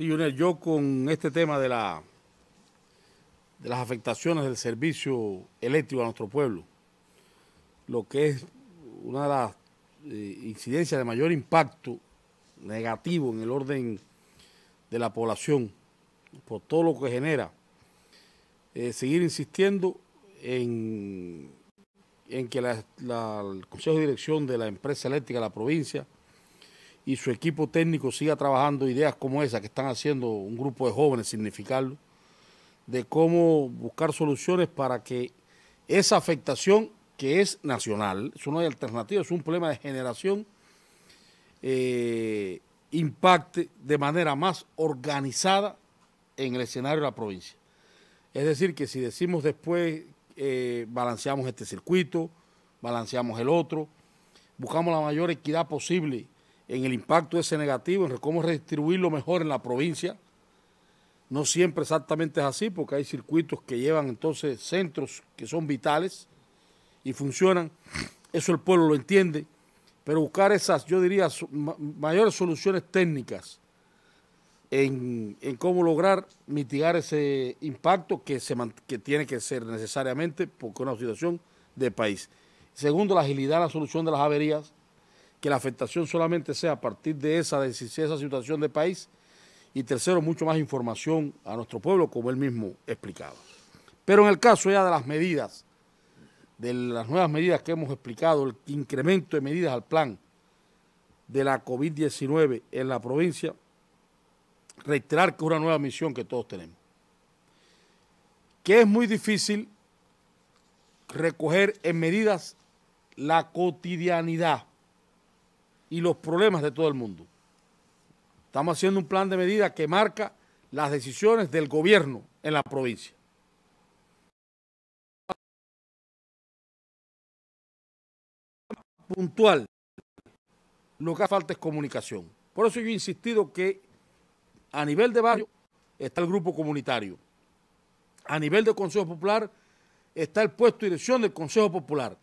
Sí, Junior, yo con este tema de, la, de las afectaciones del servicio eléctrico a nuestro pueblo, lo que es una de las eh, incidencias de mayor impacto negativo en el orden de la población, por todo lo que genera, eh, seguir insistiendo en, en que el Consejo de Dirección de la empresa eléctrica de la provincia y su equipo técnico siga trabajando ideas como esa que están haciendo un grupo de jóvenes, significarlo, de cómo buscar soluciones para que esa afectación que es nacional, eso no hay alternativa, es un problema de generación, eh, impacte de manera más organizada en el escenario de la provincia. Es decir, que si decimos después eh, balanceamos este circuito, balanceamos el otro, buscamos la mayor equidad posible en el impacto ese negativo, en cómo redistribuirlo mejor en la provincia. No siempre exactamente es así, porque hay circuitos que llevan entonces centros que son vitales y funcionan. Eso el pueblo lo entiende. Pero buscar esas, yo diría, mayores soluciones técnicas en, cómo lograr mitigar ese impacto que, se, que tiene que ser necesariamente porque es una situación de país. Segundo, la agilidad en la solución de las averías que la afectación solamente sea a partir de esa, esa situación de país. Y tercero, mucho más información a nuestro pueblo, como él mismo explicaba. Pero en el caso ya de las medidas, de las nuevas medidas que hemos explicado, el incremento de medidas al plan de la COVID-19 en la provincia, reiterar que es una nueva misión que todos tenemos. Que es muy difícil recoger en medidas la cotidianidad y los problemas de todo el mundo. Estamos haciendo un plan de medida que marca las decisiones del gobierno en la provincia. Puntual, lo que hace falta es comunicación. Por eso yo he insistido que a nivel de barrio está el grupo comunitario. A nivel de Consejo Popular está el puesto de dirección del Consejo Popular.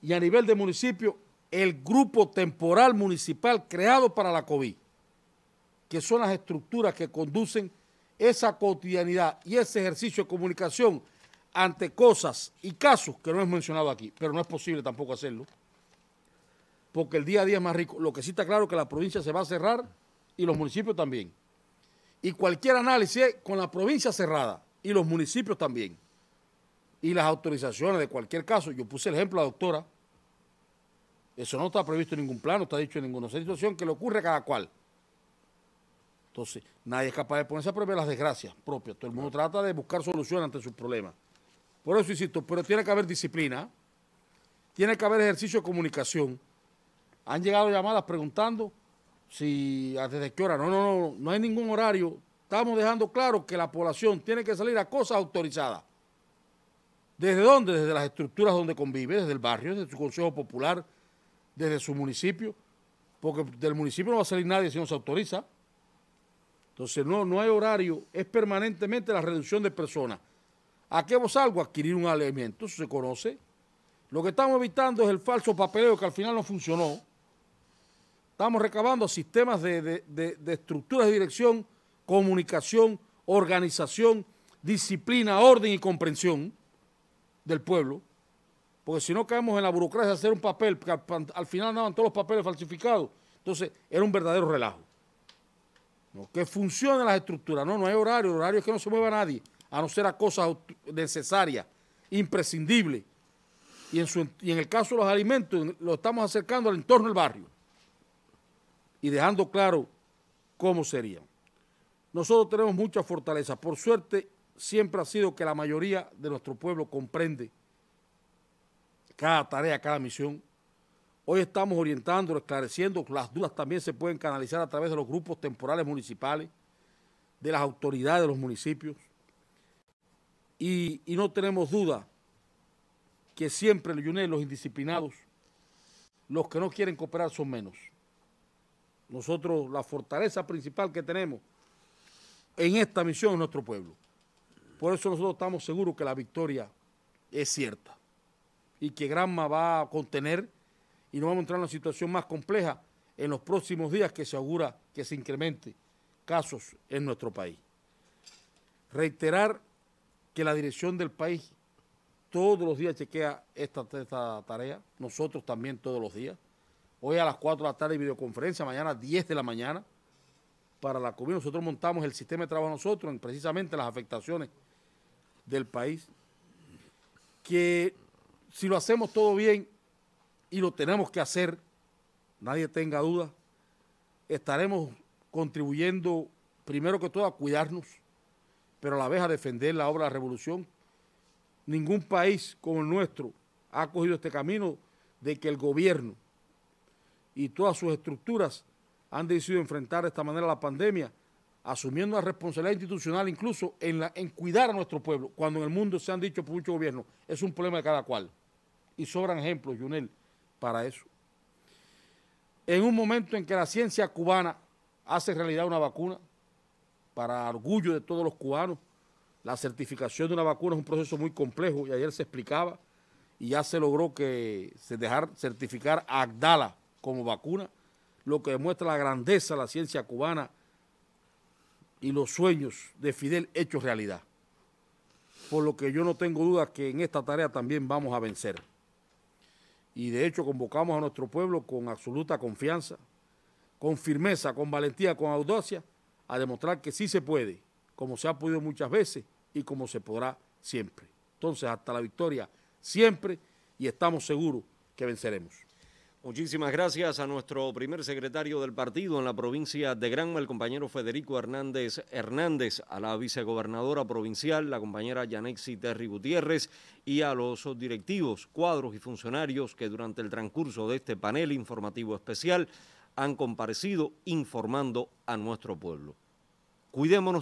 Y a nivel de municipio el grupo temporal municipal creado para la COVID, que son las estructuras que conducen esa cotidianidad y ese ejercicio de comunicación ante cosas y casos que no hemos mencionado aquí, pero no es posible tampoco hacerlo, porque el día a día es más rico. Lo que sí está claro es que la provincia se va a cerrar y los municipios también. Y cualquier análisis con la provincia cerrada y los municipios también. Y las autorizaciones de cualquier caso, yo puse el ejemplo a la doctora, eso no está previsto en ningún plan, no está dicho en ninguna. situación que le ocurre a cada cual. Entonces, nadie es capaz de ponerse a prueba las desgracias propias. Todo el mundo trata de buscar solución ante sus problemas. Por eso insisto, pero tiene que haber disciplina, tiene que haber ejercicio de comunicación. Han llegado llamadas preguntando si ah, desde qué hora. No, no, no, no hay ningún horario. Estamos dejando claro que la población tiene que salir a cosas autorizadas. ¿Desde dónde? Desde las estructuras donde convive, desde el barrio, desde su consejo popular, desde su municipio, porque del municipio no va a salir nadie si no se autoriza. Entonces no, no hay horario, es permanentemente la reducción de personas. ¿A qué vos salgo? Adquirir un alimento, eso se conoce. Lo que estamos evitando es el falso papeleo que al final no funcionó. Estamos recabando sistemas de, de, de estructuras de dirección, comunicación, organización, disciplina, orden y comprensión del pueblo porque si no caemos en la burocracia de hacer un papel, porque al, final andaban todos los papeles falsificados. Entonces, era un verdadero relajo. Que funcionen las estructuras. No, no hay horario. horario es que no se mueva nadie, a no ser a cosas necesarias, imprescindibles. Y en, y en el caso de los alimentos, lo estamos acercando al entorno del barrio y dejando claro cómo serían. Nosotros tenemos mucha fortaleza. Por suerte, siempre ha sido que la mayoría de nuestro pueblo comprende cada tarea, cada misión. Hoy estamos orientando, esclareciendo, las dudas también se pueden canalizar a través de los grupos temporales municipales, de las autoridades de los municipios. Y, no tenemos duda que siempre el los indisciplinados, los que no quieren cooperar son menos. Nosotros, la fortaleza principal que tenemos en esta misión es nuestro pueblo. Por eso nosotros estamos seguros que la victoria es cierta y que Granma va a contener y no va a entrar en una situación más compleja en los próximos días que se augura que se incremente casos en nuestro país. Reiterar que la dirección del país todos los días chequea esta, esta tarea, nosotros también todos los días. Hoy a las 4 de la tarde videoconferencia, mañana a 10 de la mañana para la comida Nosotros montamos el sistema de trabajo nosotros en precisamente las afectaciones del país. Que si lo hacemos todo bien y lo tenemos que hacer, nadie tenga duda, estaremos contribuyendo primero que todo a cuidarnos, pero a la vez a defender la obra de la revolución. Ningún país como el nuestro ha cogido este camino de que el gobierno y todas sus estructuras han decidido enfrentar de esta manera la pandemia, asumiendo la responsabilidad institucional incluso en, en cuidar a nuestro pueblo, cuando en el mundo se han dicho por muchos gobiernos, es un problema de cada cual y sobran ejemplos, Junel, para eso. En un momento en que la ciencia cubana hace realidad una vacuna, para orgullo de todos los cubanos, la certificación de una vacuna es un proceso muy complejo y ayer se explicaba y ya se logró que se dejar certificar a Agdala como vacuna, lo que demuestra la grandeza de la ciencia cubana y los sueños de Fidel hechos realidad. Por lo que yo no tengo duda que en esta tarea también vamos a vencer y de hecho convocamos a nuestro pueblo con absoluta confianza, con firmeza, con valentía, con audacia, a demostrar que sí se puede, como se ha podido muchas veces y como se podrá siempre. Entonces, hasta la victoria siempre y estamos seguros que venceremos. Muchísimas gracias a nuestro primer secretario del partido en la provincia de Granma, el compañero Federico Hernández Hernández, a la vicegobernadora provincial, la compañera Yanexi Terry Gutiérrez, y a los directivos, cuadros y funcionarios que durante el transcurso de este panel informativo especial han comparecido informando a nuestro pueblo. Cuidémonos.